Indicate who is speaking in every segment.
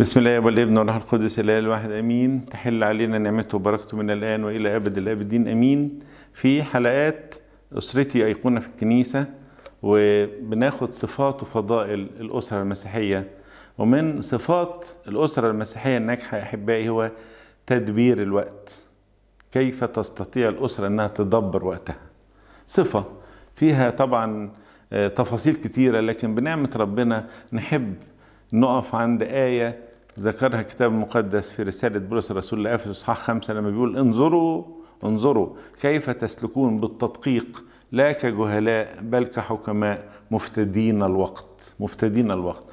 Speaker 1: بسم الله والابن والروح القدس الاله الواحد امين تحل علينا نعمته وبركته من الان والى ابد الابدين امين في حلقات اسرتي ايقونه في الكنيسه وبناخد صفات وفضائل الاسره المسيحيه ومن صفات الاسره المسيحيه الناجحه يا احبائي هو تدبير الوقت كيف تستطيع الاسره انها تدبر وقتها صفه فيها طبعا آه، تفاصيل كتيره لكن بنعمه ربنا نحب نقف عند ايه ذكرها الكتاب المقدس في رسالة بولس الرسول لأفسس صح خمسة لما بيقول انظروا انظروا كيف تسلكون بالتدقيق لا كجهلاء بل كحكماء مفتدين الوقت مفتدين الوقت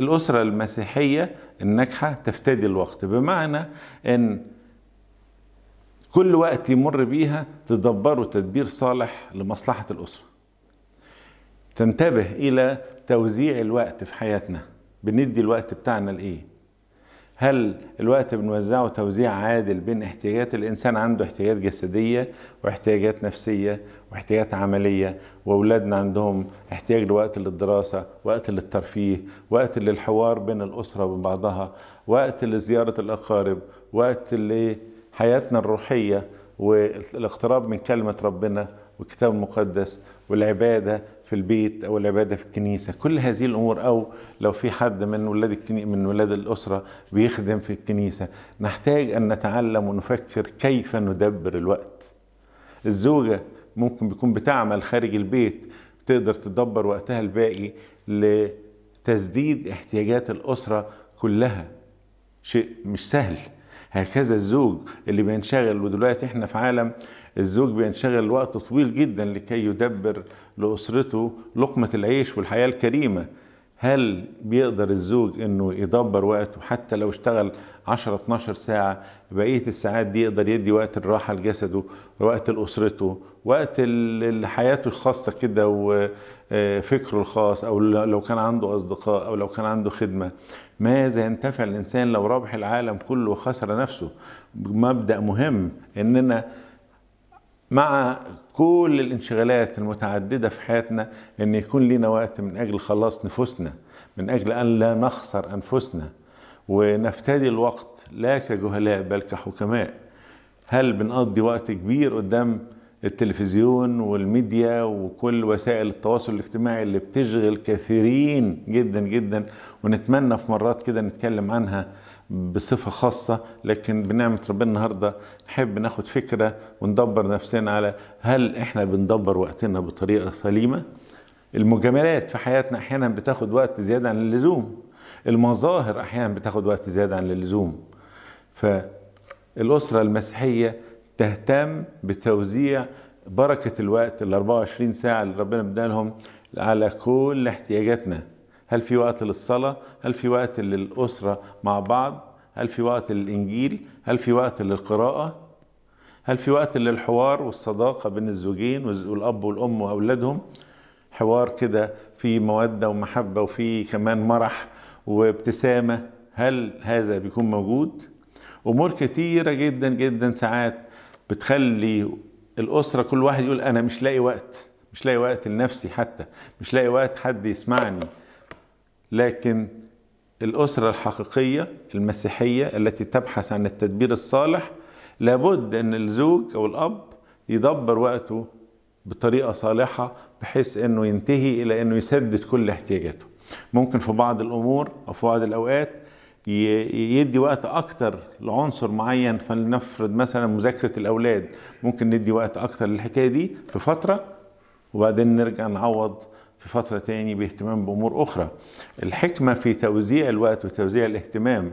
Speaker 1: الأسرة المسيحية الناجحة تفتدي الوقت بمعنى أن كل وقت يمر بيها تدبره تدبير صالح لمصلحة الأسرة تنتبه إلى توزيع الوقت في حياتنا بندي الوقت بتاعنا لإيه هل الوقت بنوزعه توزيع عادل بين احتياجات الإنسان عنده احتياجات جسدية واحتياجات نفسية واحتياجات عملية وأولادنا عندهم احتياج لوقت للدراسة وقت للترفيه وقت للحوار بين الأسرة وبين بعضها وقت لزيارة الأقارب وقت لحياتنا الروحية والاقتراب من كلمة ربنا والكتاب المقدس والعبادة في البيت أو العبادة في الكنيسة كل هذه الأمور أو لو في حد من ولاد من ولاد الأسرة بيخدم في الكنيسة نحتاج أن نتعلم ونفكر كيف ندبر الوقت الزوجة ممكن بيكون بتعمل خارج البيت تقدر تدبر وقتها الباقي لتسديد احتياجات الأسرة كلها شيء مش سهل هكذا الزوج اللي بينشغل ودلوقتي احنا في عالم الزوج بينشغل وقت طويل جدا لكي يدبر لأسرته لقمة العيش والحياة الكريمة هل بيقدر الزوج انه يدبر وقته حتى لو اشتغل 10 12 ساعه بقيه الساعات دي يقدر يدي وقت الراحه لجسده وقت لاسرته وقت حياته الخاصه كده وفكره آه، الخاص او لو كان عنده اصدقاء او لو كان عنده خدمه ماذا ينتفع الانسان لو ربح العالم كله وخسر نفسه مبدا مهم اننا مع كل الانشغالات المتعددة في حياتنا أن يكون لنا وقت من أجل خلاص نفوسنا من أجل أن لا نخسر أنفسنا ونفتدي الوقت لا كجهلاء بل كحكماء هل بنقضي وقت كبير قدام التلفزيون والميديا وكل وسائل التواصل الاجتماعي اللي بتشغل كثيرين جدا جدا ونتمنى في مرات كده نتكلم عنها بصفة خاصة لكن بنعمة ربنا النهاردة نحب ناخد فكرة وندبر نفسنا على هل احنا بندبر وقتنا بطريقة سليمة المجاملات في حياتنا احيانا بتاخد وقت زيادة عن اللزوم المظاهر احيانا بتاخد وقت زيادة عن اللزوم فالأسرة المسيحية تهتم بتوزيع بركة الوقت ال 24 ساعة اللي ربنا بدالهم على كل احتياجاتنا هل في وقت للصلاة هل في وقت للأسرة مع بعض هل في وقت للإنجيل هل في وقت للقراءة هل في وقت للحوار والصداقة بين الزوجين والأب والأم وأولادهم حوار كده في مودة ومحبة وفي كمان مرح وابتسامة هل هذا بيكون موجود؟ أمور كتيرة جدا جدا ساعات بتخلي الأسرة كل واحد يقول أنا مش لاقي وقت مش لاقي وقت لنفسي حتى مش لاقي وقت حد يسمعني لكن الأسرة الحقيقية المسيحية التي تبحث عن التدبير الصالح لابد أن الزوج أو الأب يدبر وقته بطريقة صالحة بحيث أنه ينتهي إلى أنه يسدد كل احتياجاته ممكن في بعض الأمور أو في بعض الأوقات يدي وقت اكتر لعنصر معين فلنفرض مثلا مذاكره الاولاد ممكن ندي وقت اكتر للحكايه دي في فتره وبعدين نرجع نعوض في فترة تانية باهتمام بأمور أخرى الحكمة في توزيع الوقت وتوزيع الاهتمام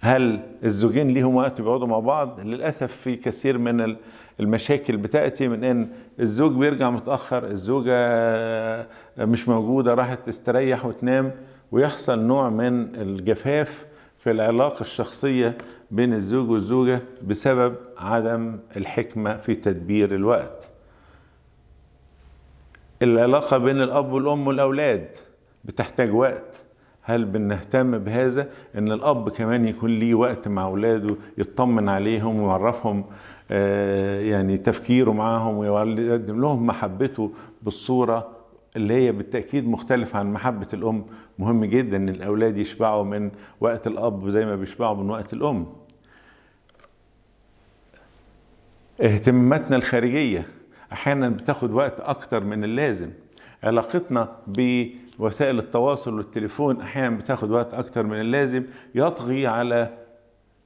Speaker 1: هل الزوجين ليهم وقت بيقعدوا مع بعض للأسف في كثير من المشاكل بتأتي من أن الزوج بيرجع متأخر الزوجة آه، مش موجودة راحت تستريح وتنام ويحصل نوع من الجفاف في العلاقة الشخصية بين الزوج والزوجة بسبب عدم الحكمة في تدبير الوقت العلاقة بين الأب والأم والأولاد بتحتاج وقت هل بنهتم بهذا ان الاب كمان يكون ليه وقت مع اولاده يطمن عليهم ويعرفهم آه، يعني تفكيره معاهم ويقدم لهم محبته بالصوره اللي هي بالتاكيد مختلفه عن محبه الام مهم جدا ان الاولاد يشبعوا من وقت الاب زي ما بيشبعوا من وقت الام اهتماماتنا الخارجيه احيانا بتاخد وقت اكتر من اللازم علاقتنا بوسائل التواصل والتليفون احيانا بتاخد وقت اكتر من اللازم يطغي على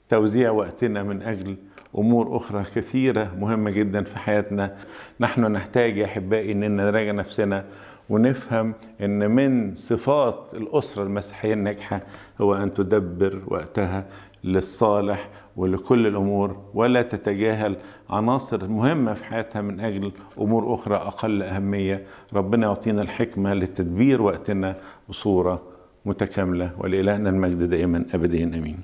Speaker 1: توزيع وقتنا من أجل أمور أخرى كثيرة مهمة جدا في حياتنا نحن نحتاج يا أحبائي أننا نراجع نفسنا ونفهم أن من صفات الأسرة المسيحية الناجحة هو أن تدبر وقتها للصالح ولكل الأمور ولا تتجاهل عناصر مهمة في حياتها من أجل أمور أخرى أقل أهمية ربنا يعطينا الحكمة لتدبير وقتنا بصورة متكاملة ولإلهنا المجد دائما أبديا أمين